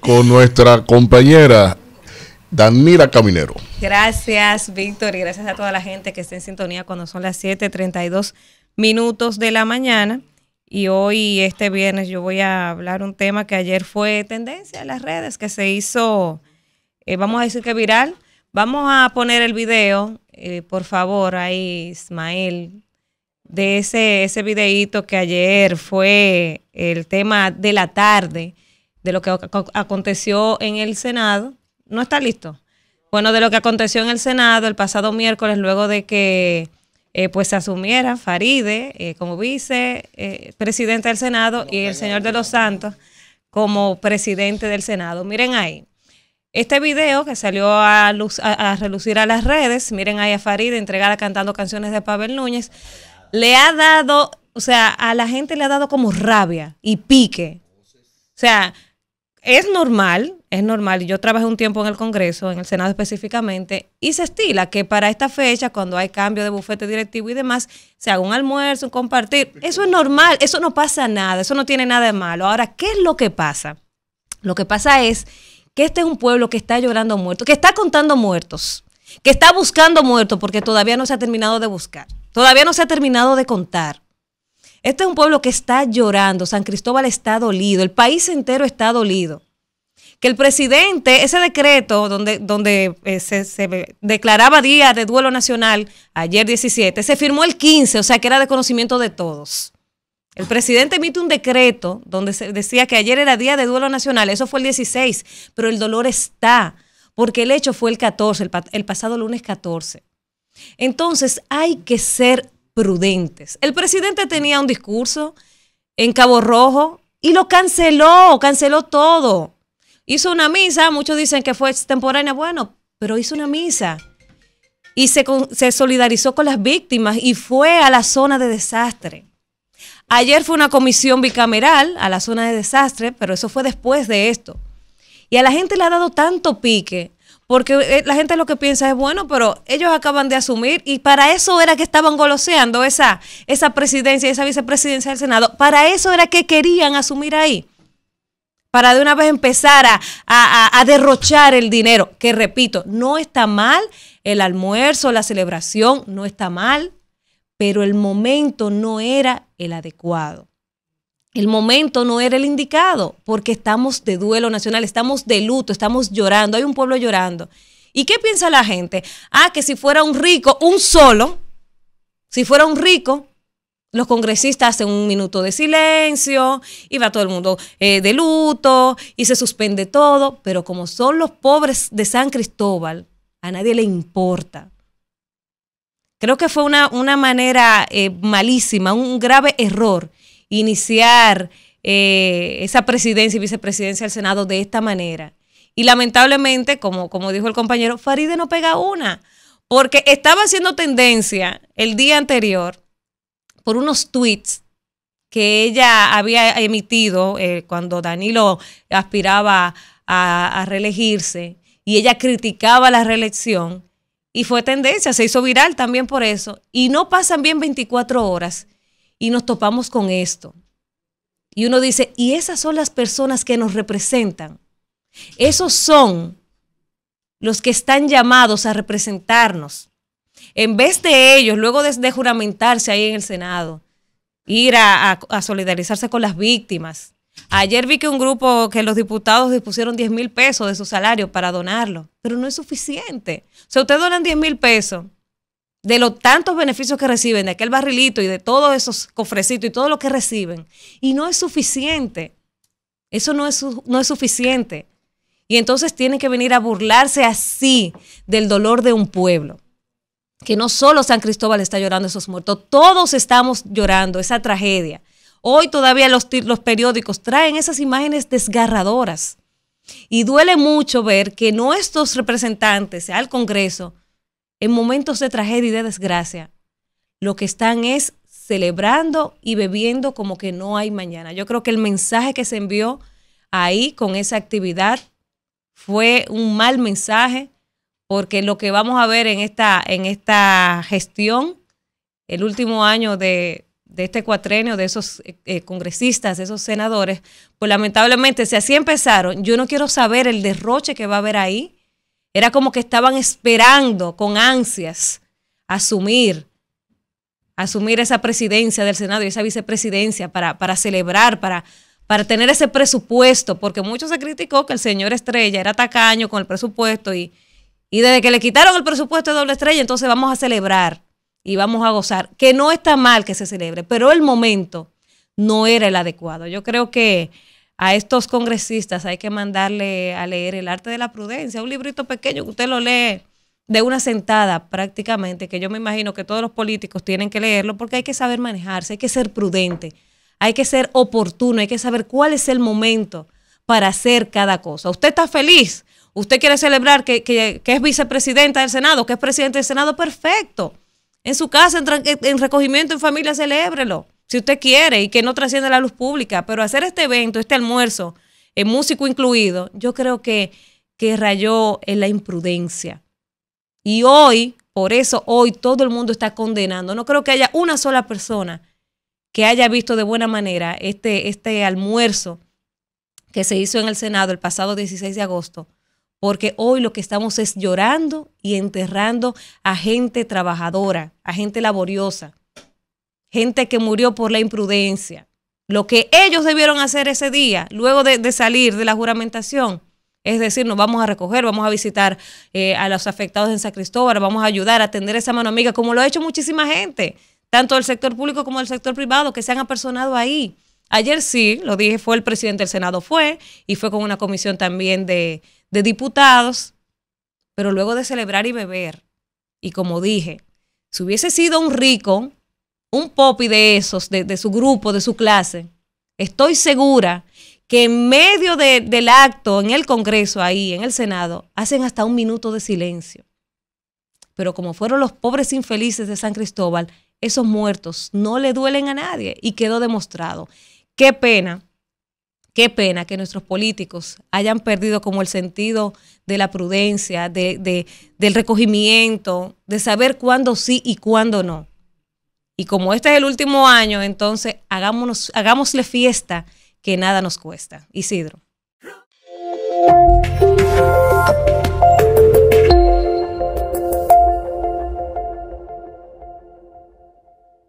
con nuestra compañera Danira Caminero. Gracias, Víctor, y gracias a toda la gente que está en sintonía cuando son las 7:32 minutos de la mañana. Y hoy, este viernes, yo voy a hablar un tema que ayer fue tendencia en las redes, que se hizo, eh, vamos a decir que viral. Vamos a poner el video, eh, por favor, ahí, Ismael, de ese, ese videíto que ayer fue el tema de la tarde de lo que aconteció en el Senado. ¿No está listo? Bueno, de lo que aconteció en el Senado el pasado miércoles, luego de que eh, pues se asumiera Faride eh, como vicepresidente eh, del Senado y el señor de los Santos como presidente del Senado. Miren ahí. Este video que salió a, a, relucir a las redes, miren ahí a Faride entregada cantando canciones de Pavel Núñez, le ha dado, o sea, a la gente le ha dado como rabia y pique. O sea, es normal, es normal. Yo trabajé un tiempo en el Congreso, en el Senado específicamente, y se estila que para esta fecha, cuando hay cambio de bufete directivo y demás, se haga un almuerzo, un compartir. Eso es normal, eso no pasa nada, eso no tiene nada de malo. Ahora, ¿qué es lo que pasa? Lo que pasa es que este es un pueblo que está llorando muertos, que está contando muertos, que está buscando muertos porque todavía no se ha terminado de buscar, todavía no se ha terminado de contar. Este es un pueblo que está llorando, San Cristóbal está dolido, el país entero está dolido. Que el presidente, ese decreto donde, donde eh, se, declaraba día de duelo nacional, ayer 17, se firmó el 15, o sea que era de conocimiento de todos. El presidente emite un decreto donde se decía que ayer era día de duelo nacional, eso fue el 16, pero el dolor está, porque el hecho fue el 14, el, el pasado lunes 14. Entonces hay que ser prudentes. El presidente tenía un discurso en Cabo Rojo y lo canceló, canceló todo. Hizo una misa, muchos dicen que fue extemporánea, bueno, pero hizo una misa y se, se solidarizó con las víctimas y fue a la zona de desastre. Ayer fue una comisión bicameral a la zona de desastre, pero eso fue después de esto. Y a la gente le ha dado tanto pique porque eh, la gente lo que piensa es, bueno, pero ellos acaban de asumir y para eso era que estaban goloseando esa, esa presidencia, esa vicepresidencia del Senado. Para eso era que querían asumir ahí. Para de una vez empezar a, a derrochar el dinero. Que repito, no está mal el almuerzo, la celebración, no está mal, pero el momento no era el adecuado el momento no era el indicado, porque estamos de duelo nacional, estamos de luto, estamos llorando, hay un pueblo llorando. ¿Y qué piensa la gente? Ah, que si fuera un rico, un solo, si fuera un rico, los congresistas hacen un minuto de silencio y va todo el mundo eh, de luto y se suspende todo, pero como son los pobres de San Cristóbal, a nadie le importa. Creo que fue una, manera eh, malísima, un grave error iniciar eh, esa presidencia y vicepresidencia del Senado de esta manera. Y lamentablemente, como, como dijo el compañero, Faride no pega una, porque estaba haciendo tendencia el día anterior por unos tweets que ella había emitido eh, cuando Danilo aspiraba a, a reelegirse y ella criticaba la reelección y fue tendencia, se hizo viral también por eso. Y no pasan bien 24 horas y nos topamos con esto. Y uno dice, y esas son las personas que nos representan. Esos son los que están llamados a representarnos. En vez de ellos, luego de, juramentarse ahí en el Senado, ir a, a, solidarizarse con las víctimas. Ayer vi que un grupo, que los diputados dispusieron 10 mil pesos de su salario para donarlo, pero no es suficiente. O sea, ustedes donan 10 mil pesos de los tantos beneficios que reciben, de aquel barrilito y de todos esos cofrecitos y todo lo que reciben. Y no es suficiente. Eso no es, no es suficiente. Y entonces tienen que venir a burlarse así del dolor de un pueblo. Que no solo San Cristóbal está llorando esos muertos, todos estamos llorando esa tragedia. Hoy todavía los, los periódicos traen esas imágenes desgarradoras. Y duele mucho ver que nuestros representantes al Congreso en momentos de tragedia y de desgracia, lo que están es celebrando y bebiendo como que no hay mañana. Yo creo que el mensaje que se envió ahí con esa actividad fue un mal mensaje, porque lo que vamos a ver en esta, en esta gestión, el último año de, este cuatrenio, de esos eh, eh, congresistas, de esos senadores, pues lamentablemente, si así empezaron, yo no quiero saber el derroche que va a haber ahí era como que estaban esperando con ansias asumir, asumir esa presidencia del Senado y esa vicepresidencia para, para celebrar, para, para tener ese presupuesto, porque mucho se criticó que el señor Estrella era tacaño con el presupuesto y, y desde que le quitaron el presupuesto de doble estrella, entonces vamos a celebrar y vamos a gozar, que no está mal que se celebre, pero el momento no era el adecuado. Yo creo que a estos congresistas hay que mandarle a leer El arte de la prudencia, un librito pequeño que usted lo lee de una sentada prácticamente, que yo me imagino que todos los políticos tienen que leerlo porque hay que saber manejarse, hay que ser prudente, hay que ser oportuno, hay que saber cuál es el momento para hacer cada cosa. Usted está feliz, usted quiere celebrar que, es vicepresidenta del Senado, que es presidente del Senado, perfecto. En su casa, en, en recogimiento, en familia, celébrelo si usted quiere, y que no trascienda la luz pública, pero hacer este evento, este almuerzo, el eh, músico incluido, yo creo que, que rayó en la imprudencia. Y hoy, por eso hoy todo el mundo está condenando. No creo que haya una sola persona que haya visto de buena manera este, este almuerzo que se hizo en el Senado el pasado 16 de agosto, porque hoy lo que estamos es llorando y enterrando a gente trabajadora, a gente laboriosa, gente que murió por la imprudencia. Lo que ellos debieron hacer ese día, luego de, salir de la juramentación, es decir, nos vamos a recoger, vamos a visitar eh, a los afectados en San Cristóbal, vamos a ayudar a atender esa mano amiga, como lo ha hecho muchísima gente, tanto del sector público como del sector privado, que se han apersonado ahí. Ayer sí, lo dije, fue el presidente del Senado, fue, y fue con una comisión también de diputados, pero luego de celebrar y beber, y como dije, si hubiese sido un rico, un popi de esos, de, su grupo, de su clase, estoy segura que en medio del acto, en el Congreso, ahí, en el Senado, hacen hasta un minuto de silencio. Pero como fueron los pobres infelices de San Cristóbal, esos muertos no le duelen a nadie y quedó demostrado. Qué pena, qué pena que nuestros políticos hayan perdido como el sentido de la prudencia, del recogimiento, de saber cuándo sí y cuándo no y como este es el último año, entonces hagámosle fiesta que nada nos cuesta. Isidro.